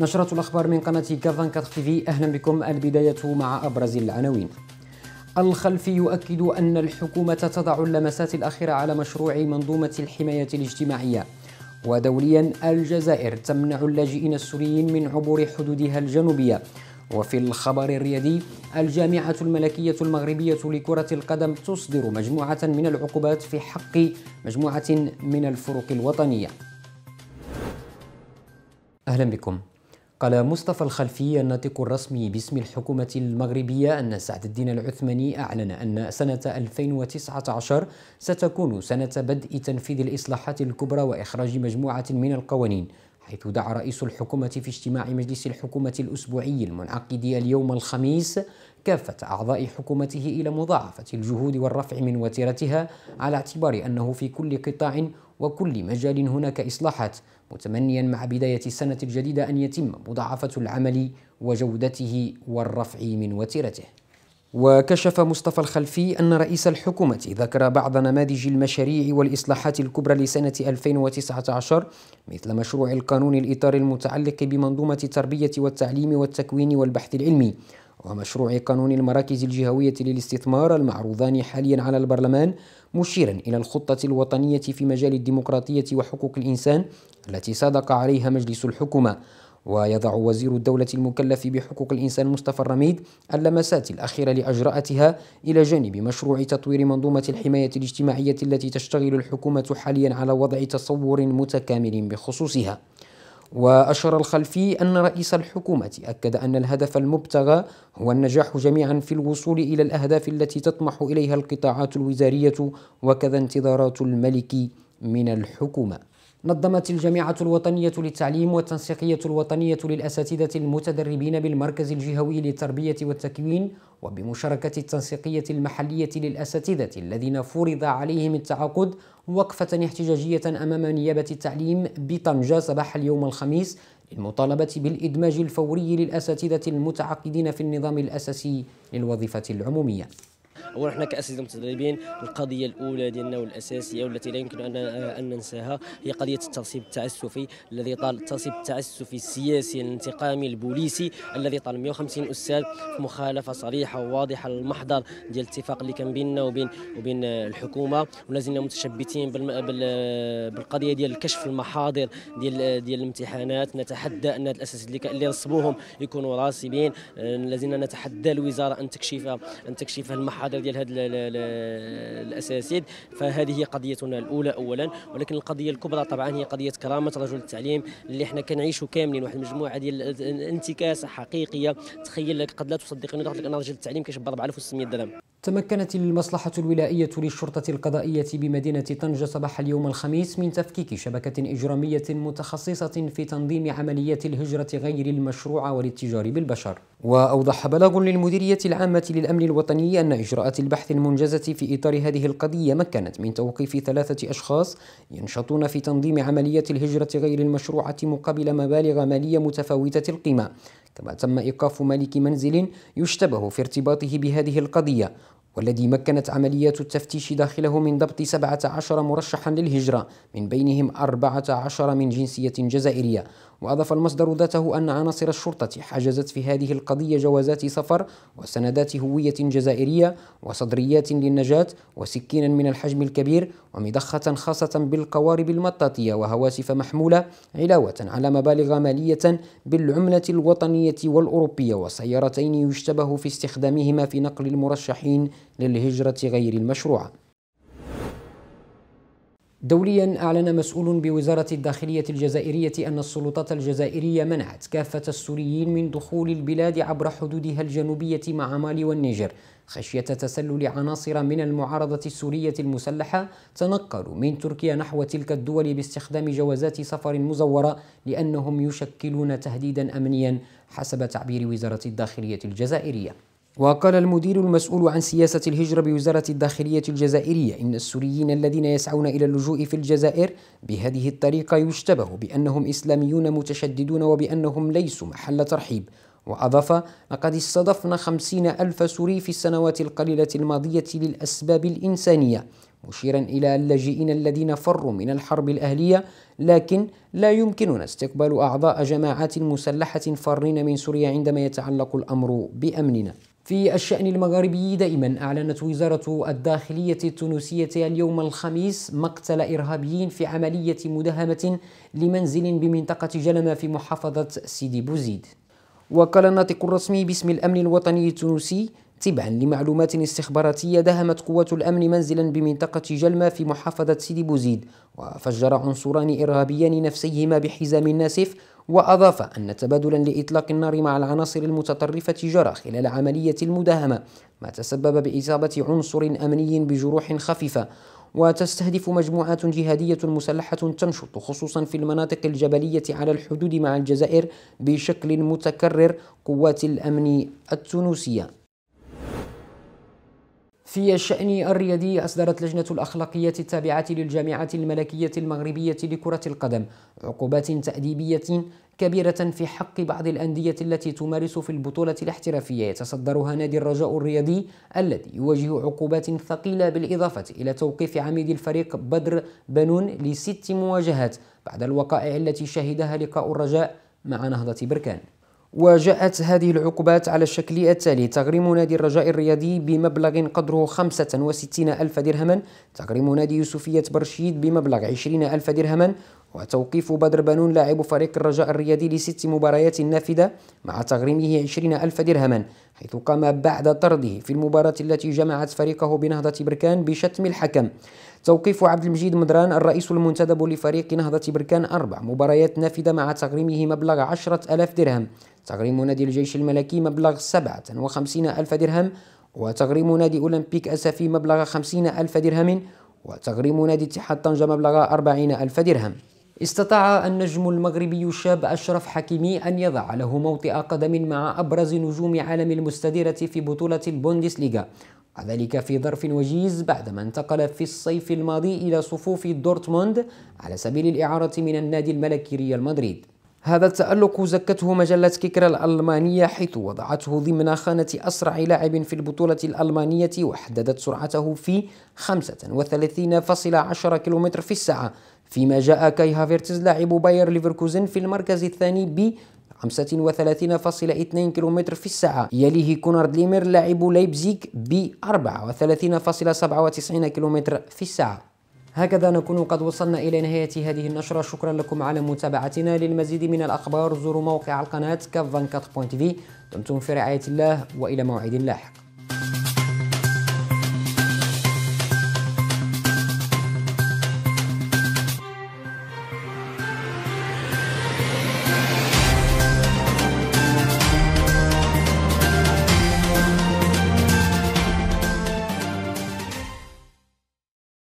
نشرة الأخبار من قناة كافان 4 تي أهلا بكم البداية مع أبرز العناوين الخلفي يؤكد أن الحكومة تضع اللمسات الأخيرة على مشروع منظومة الحماية الاجتماعية ودوليا الجزائر تمنع اللاجئين السوريين من عبور حدودها الجنوبية وفي الخبر الرياضي الجامعة الملكية المغربية لكرة القدم تصدر مجموعة من العقوبات في حق مجموعة من الفرق الوطنية أهلا بكم قال مصطفى الخلفي الناطق الرسمي باسم الحكومة المغربية أن سعد الدين العثماني أعلن أن سنة 2019 ستكون سنة بدء تنفيذ الإصلاحات الكبرى وإخراج مجموعة من القوانين حيث دعا رئيس الحكومة في اجتماع مجلس الحكومة الأسبوعي المنعقد اليوم الخميس كافة أعضاء حكومته إلى مضاعفة الجهود والرفع من وتيرتها على اعتبار أنه في كل قطاع وكل مجال هناك إصلاحات متمنيا مع بداية السنة الجديدة أن يتم مضاعفة العمل وجودته والرفع من وتيرته وكشف مصطفى الخلفي أن رئيس الحكومة ذكر بعض نماذج المشاريع والإصلاحات الكبرى لسنة 2019 مثل مشروع القانون الإطار المتعلق بمنظومة التربية والتعليم والتكوين والبحث العلمي ومشروع قانون المراكز الجهوية للاستثمار المعروضان حاليا على البرلمان مشيرا إلى الخطة الوطنية في مجال الديمقراطية وحقوق الإنسان التي صادق عليها مجلس الحكومة ويضع وزير الدولة المكلف بحقوق الإنسان مصطفى الرميد اللمسات الأخيرة لأجراءتها إلى جانب مشروع تطوير منظومة الحماية الاجتماعية التي تشتغل الحكومة حاليا على وضع تصور متكامل بخصوصها وأشار الخلفي أن رئيس الحكومة أكد أن الهدف المبتغى هو النجاح جميعا في الوصول إلى الأهداف التي تطمح إليها القطاعات الوزارية وكذا انتظارات الملك من الحكومة نظمت الجامعة الوطنية للتعليم والتنسيقية الوطنية للأساتذة المتدربين بالمركز الجهوي للتربية والتكوين وبمشاركة التنسيقية المحلية للأساتذة الذين فرض عليهم التعاقد وقفة احتجاجية أمام نيابة التعليم بطنجة صباح اليوم الخميس للمطالبة بالإدماج الفوري للأساتذة المتعاقدين في النظام الأساسي للوظيفة العمومية اولا احنا كاساتذه متدربين القضيه الاولى ديالنا والاساسيه والتي لا يمكن ان ننساها هي قضيه الترصيب التعسفي الذي طال الترصيب التعسفي السياسي الانتقامي البوليسي الذي طال 150 استاذ في مخالفه صريحه وواضحه للمحضر ديال الاتفاق اللي كان بيننا وبين وبين الحكومه ولازلنا متشبتين بالقضيه ديال كشف المحاضر ديال ديال الامتحانات نتحدى ان الاساتذه اللي رسبوهم يكونوا راسبين لازلنا نتحدى الوزاره ان تكشف ان تكشف المحاضر المحاضر ديال هذا الاساسيد فهذه هي قضيتنا الاولى اولا ولكن القضيه الكبرى طبعا هي قضيه كرامه رجل التعليم اللي حنا كنعيشوا كاملين واحد المجموعه ديال الانتكاسه حقيقيه تخيل لك قد لا تصدقني تقول لك ان رجل التعليم كيشبه 4600 درهم تمكنت المصلحة الولائية للشرطة القضائية بمدينة طنجة صباح اليوم الخميس من تفكيك شبكة إجرامية متخصصة في تنظيم عمليات الهجرة غير المشروعة والاتجار بالبشر وأوضح بلاغ للمديرية العامة للأمن الوطني أن إجراءات البحث المنجزة في إطار هذه القضية مكنت من توقيف ثلاثة أشخاص ينشطون في تنظيم عملية الهجرة غير المشروعة مقابل مبالغ مالية متفاوتة القيمة كما تم إيقاف مالك منزل يشتبه في ارتباطه بهذه القضية والذي مكنت عمليات التفتيش داخله من ضبط 17 مرشحا للهجرة من بينهم 14 من جنسية جزائرية وأضاف المصدر ذاته أن عناصر الشرطة حجزت في هذه القضية جوازات سفر وسندات هوية جزائرية وصدريات للنجاة وسكينا من الحجم الكبير ومضخة خاصة بالقوارب المطاطية وهواسف محمولة علاوة على مبالغ مالية بالعملة الوطنية البريطانية والأوروبية وسيارتين يشتبه في استخدامهما في نقل المرشحين للهجرة غير المشروعة دوليا أعلن مسؤول بوزارة الداخلية الجزائرية أن السلطات الجزائرية منعت كافة السوريين من دخول البلاد عبر حدودها الجنوبية مع مالي والنيجر خشية تسلل عناصر من المعارضة السورية المسلحة تنقلوا من تركيا نحو تلك الدول باستخدام جوازات سفر مزورة لأنهم يشكلون تهديدا أمنيا حسب تعبير وزارة الداخلية الجزائرية وقال المدير المسؤول عن سياسة الهجرة بوزارة الداخلية الجزائرية إن السوريين الذين يسعون إلى اللجوء في الجزائر بهذه الطريقة يشتبه بأنهم إسلاميون متشددون وبأنهم ليسوا محل ترحيب وأضاف لقد استضفنا خمسين ألف سوري في السنوات القليلة الماضية للأسباب الإنسانية مشيرا إلى اللاجئين الذين فروا من الحرب الأهلية لكن لا يمكننا استقبال أعضاء جماعات مسلحة فارين من سوريا عندما يتعلق الأمر بأمننا في الشأن المغاربي دائما أعلنت وزارة الداخلية التونسية اليوم الخميس مقتل إرهابيين في عملية مداهمة لمنزل بمنطقة جلمة في محافظة سيدي بوزيد وقال الناطق الرسمي باسم الأمن الوطني التونسي تبعا لمعلومات استخباراتية دهمت قوات الأمن منزلا بمنطقة جلمة في محافظة سيدي بوزيد وفجر عنصران إرهابيان نفسيهما بحزام ناسف وأضاف أن تبادلا لإطلاق النار مع العناصر المتطرفة جرى خلال عملية المداهمة ما تسبب بإصابة عنصر أمني بجروح خفيفة وتستهدف مجموعات جهادية مسلحة تنشط خصوصا في المناطق الجبلية على الحدود مع الجزائر بشكل متكرر قوات الأمن التونسية في الشأن الرياضي أصدرت لجنة الأخلاقيات التابعة للجامعة الملكية المغربية لكرة القدم عقوبات تأديبية كبيرة في حق بعض الأندية التي تمارس في البطولة الاحترافية يتصدرها نادي الرجاء الرياضي الذي يواجه عقوبات ثقيلة بالإضافة إلى توقيف عميد الفريق بدر بنون لست مواجهات بعد الوقائع التي شهدها لقاء الرجاء مع نهضة بركان وجاءت هذه العقوبات على الشكل التالي تغريم نادي الرجاء الرياضي بمبلغ قدره 65 ألف درهما تغريم نادي يوسفية برشيد بمبلغ 20 ألف درهما وتوقيف بدر بنون لاعب فريق الرجاء الرياضي لست مباريات نافذة مع تغريمه 20 ألف درهما حيث قام بعد طرده في المباراة التي جمعت فريقه بنهضة بركان بشتم الحكم توقيف عبد المجيد مدران الرئيس المنتدب لفريق نهضة بركان أربع مباريات نافذة مع تغريمه مبلغ 10 ألف درهم تغريم نادي الجيش الملكي مبلغ 57 ألف درهم وتغريم نادي أولمبيك أسفي مبلغ 50 ألف درهم وتغريم نادي اتحاد طنجة مبلغ 40 ألف درهم استطاع النجم المغربي الشاب أشرف حكيمي أن يضع له موطئ قدم مع أبرز نجوم عالم المستديرة في بطولة البوندسليغا وذلك في ظرف وجيز بعدما انتقل في الصيف الماضي إلى صفوف دورتموند على سبيل الإعارة من النادي الملكي ريال مدريد هذا التألق زكته مجلة كيكرا الألمانية حيث وضعته ضمن خانة أسرع لاعب في البطولة الألمانية وحددت سرعته في 35.10 كيلومتر في الساعة فيما جاء كاي هافيرتز لاعب باير ليفركوزن في المركز الثاني ب 35.2 كيلومتر في الساعة يليه كونارد ليمر لاعب لايبزيك ب 34.97 كيلومتر في الساعة هكذا نكون قد وصلنا إلى نهاية هذه النشرة شكرا لكم على متابعتنا للمزيد من الأخبار زوروا موقع القناة كافان 4.tv دمتم في رعاية الله وإلى موعد لاحق